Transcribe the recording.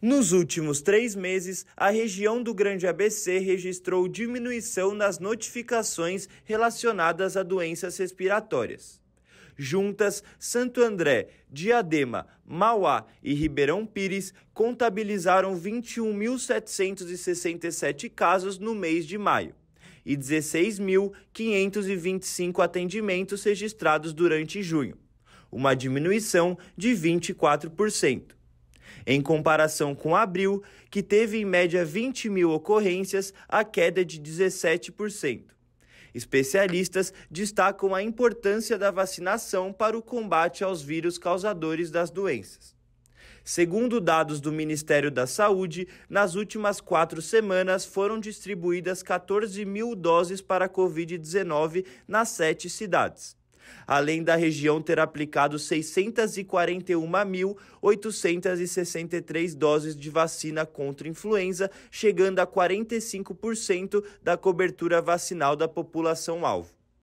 Nos últimos três meses, a região do Grande ABC registrou diminuição nas notificações relacionadas a doenças respiratórias. Juntas, Santo André, Diadema, Mauá e Ribeirão Pires contabilizaram 21.767 casos no mês de maio e 16.525 atendimentos registrados durante junho, uma diminuição de 24%. Em comparação com abril, que teve em média 20 mil ocorrências, a queda de 17%. Especialistas destacam a importância da vacinação para o combate aos vírus causadores das doenças. Segundo dados do Ministério da Saúde, nas últimas quatro semanas foram distribuídas 14 mil doses para a Covid-19 nas sete cidades além da região ter aplicado 641.863 doses de vacina contra influenza, chegando a 45% da cobertura vacinal da população-alvo.